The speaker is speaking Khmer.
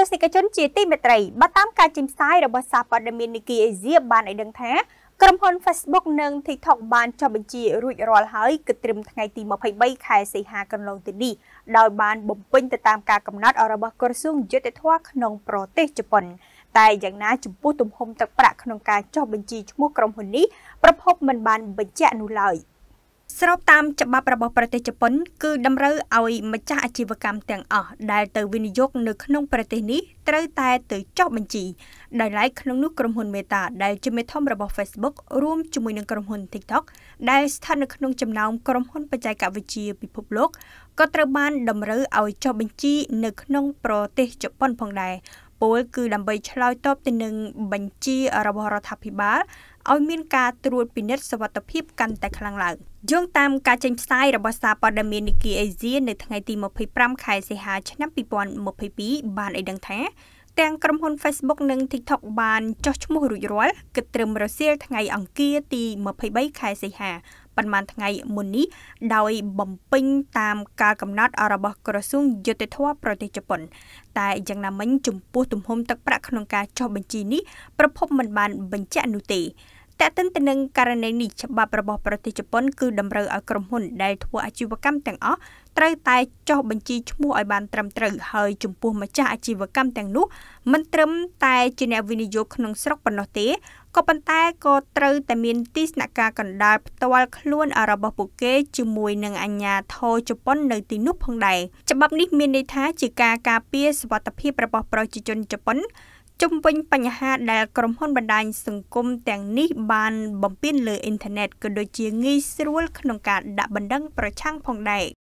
ទស្សនិកជនជាទីមេត្រីបើតាមការចេញផ្សាយរបស់សារព័ត៌មាននីគីអេស៊ីបានឲ្យដឹងថាក្រុមហ៊ុន Facebook និង TikTok បានចុះបញ្ជារួចរាល់ហើយគឺត្រឹមថ្ងៃទី23ខែសីហាកន្លងទៅនេះដោយបានបំពេញទៅតាមការកំណត់របស់ក្រសួងយុតិធម៌ក្នុងប្រទេសជប៉ុនតែយ៉ាងណាចំពោះទំហំទឹកប្រាក់ក្នុងការចុះបញ្ជីឈ្មោះក្រុមហ៊ុននេះប្រភពមិនបានបញ្ជាក់នោះឡើយ។ស្របតាមច្បាប់របស់ប្រទេសជប៉ុនគឺតម្រូវឲ្យម្ចាស់អាជីវកម្មទាំងអស់ដែលទៅវិនិយោគនៅក្នុងប្រទេសនេះត្រូវតែ ទៅចុះបញ្ជីដោយឡែកក្នុងនោះក្រុមហ៊ុន Meta ដែលជាមេធំរបស់ Facebook រួមជាមួយនឹងក្រុមហ៊ុន TikTok ដែលស្ថិតនៅក្នុងចំណោមក្រុមហ៊ុនបច្ចេកវិទ្យាពិភពលោកក៏ត្រូវបានតម្រូវឲ្យចុះបញ្ជីនៅក្នុងប្រទេសជប៉ុនផងដែរពលគឺដើម្បីឆ្លើយតបទៅនឹងបញ្ជារបស់រដ្ឋាភិបាលឲ្យមានការត្រួតពិនិត្យសុវត្ថិភាពកាន់តែខ្លាំងឡើងយោងតាមការចេញផ្សាយរបស់សារព័ត៌មាននីគីអេស៊ីនៅថ្ងៃទី25ខែសីហាឆ្នាំ2022បានឲ្យដឹងថាទាំងក្រុមហ៊ុន Facebook និង TikTok បានចោះឈ្មោះរួចរាល់គិតត្រឹមរសៀលថ្ងៃអង្គារទី23ខែសីហាប៉ុន្មានថ្ងៃមុននេះដោយបំពេញតាមការកំណត់របស់ក្រសួងយុតិធម៌ប្រទេសជប៉ុនតែយ៉ាងណាមិញចំពោះទំហំទឹកប្រាក់ក្នុងការចុះបញ្ជីនេះប្រភពមិនបានបញ្ជាក់នោះទេតើតន្តនឹងករណីនេះច្បាប់របស់ប្រទេសជប៉ុនគឺតម្រូវឲ្យក្រុមហ៊ុន ដែលធ្វើអាជីវកម្មទាំងអស់ត្រូវតែចុះបញ្ជីឈ្មោះឲ្យបាន ត្រឹមត្រូវហើយចំពោះម្ចាស់អាជីវកម្មទាំងនោះ មិនត្រឹមតែជាអ្នកវិនិយោគក្នុងស្រុកប៉ុណ្ណោះទេក៏ប៉ុន្តែក៏ត្រូវតែមានទីស្នាក់ការកណ្ដាលផ្ទាល់ខ្លួន របស់ពួកគេជាមួយនឹងអាជ្ញាធរជប៉ុននៅទីនោះផងដែរច្បាប់នេះមានន័យថាជាការការពារសុវត្ថិភាពរបស់ប្រជាជនជប៉ុនជំវិញបញ្ហាដែលក្រុមហ៊ុនបណ្ដាញសង្គមទាំងនេះ បាន បំពេញលើអ៊ីនធឺណិតក៏ដូចជាងាយស្រួល ក្នុងការ ដាក់បណ្ដឹង ប្រឆាំងផងដែរ